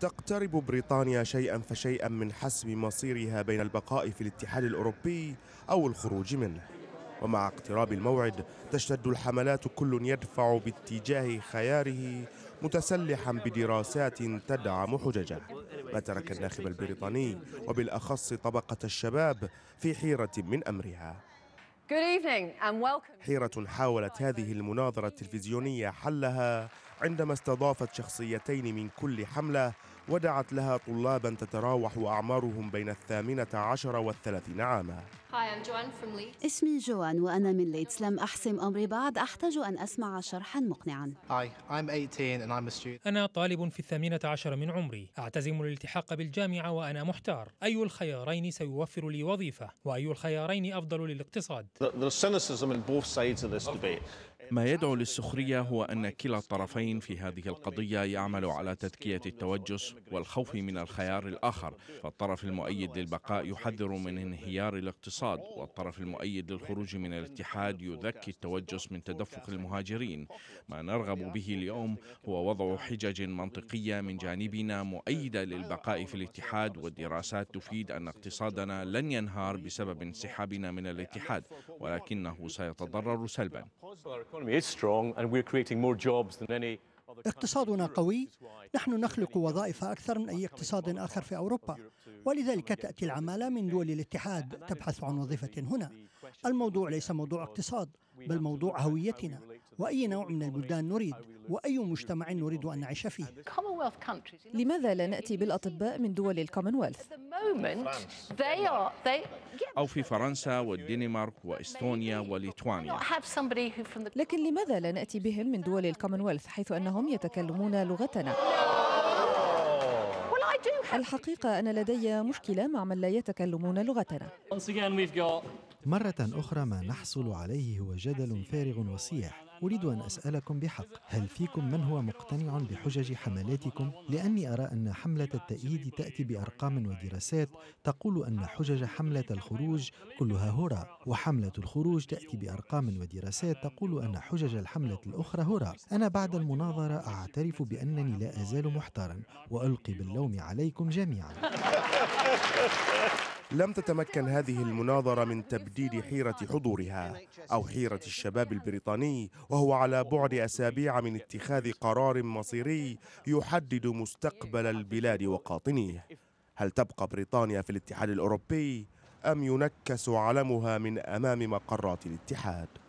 تقترب بريطانيا شيئا فشيئا من حسم مصيرها بين البقاء في الاتحاد الأوروبي أو الخروج منه ومع اقتراب الموعد تشتد الحملات كل يدفع باتجاه خياره متسلحا بدراسات تدعم حججه ما ترك الناخب البريطاني وبالأخص طبقة الشباب في حيرة من أمرها حيرة حاولت هذه المناظرة التلفزيونية حلها عندما استضافت شخصيتين من كل حملة ودعت لها طلابا تتراوح أعمارهم بين الثامنة عشر والثلاثين عاما اسمي جوان وأنا من ليتس لم أحسم أمري بعد أحتاج أن أسمع شرحا مقنعا أنا طالب في الثامنة عشر من عمري أعتزم الالتحاق بالجامعة وأنا محتار أي الخيارين سيوفر لي وظيفة وأي الخيارين أفضل للاقتصاد ما يدعو للسخرية هو أن كلا الطرفين في هذه القضية يعمل على تذكية التوجس والخوف من الخيار الآخر فالطرف المؤيد للبقاء يحذر من انهيار الاقتصاد والطرف المؤيد للخروج من الاتحاد يذكي التوجس من تدفق المهاجرين ما نرغب به اليوم هو وضع حجج منطقية من جانبنا مؤيدة للبقاء في الاتحاد والدراسات تفيد أن اقتصادنا لن ينهار بسبب انسحابنا من الاتحاد ولكنه سيتضرر سلبا اقتصادنا قوي نحن نخلق وظائف أكثر من أي اقتصاد آخر في أوروبا ولذلك تأتي العمالة من دول الاتحاد تبحث عن وظيفة هنا الموضوع ليس موضوع اقتصاد بل موضوع هويتنا وأي نوع من البلدان نريد وأي مجتمع نريد أن نعيش فيه لماذا لا نأتي بالأطباء من دول الكومنولث؟ أو في فرنسا والدنمارك وإستونيا وليتوانيا لكن لماذا لا نأتي بهم من دول الكومنولث حيث أنهم يتكلمون لغتنا؟ الحقيقة أن لدي مشكلة مع من لا يتكلمون لغتنا مرة أخرى ما نحصل عليه هو جدل فارغ وصيح أريد أن أسألكم بحق هل فيكم من هو مقتنع بحجج حملاتكم؟ لأني أرى أن حملة التأييد تأتي بأرقام ودراسات تقول أن حجج حملة الخروج كلها هراء وحملة الخروج تأتي بأرقام ودراسات تقول أن حجج الحملة الأخرى هراء أنا بعد المناظرة أعترف بأنني لا أزال محتارا وألقي باللوم عليكم جميعا لم تتمكن هذه المناظرة من تبديد حيرة حضورها أو حيرة الشباب البريطاني وهو على بعد أسابيع من اتخاذ قرار مصيري يحدد مستقبل البلاد وقاطنيه هل تبقى بريطانيا في الاتحاد الأوروبي أم ينكس علمها من أمام مقرات الاتحاد؟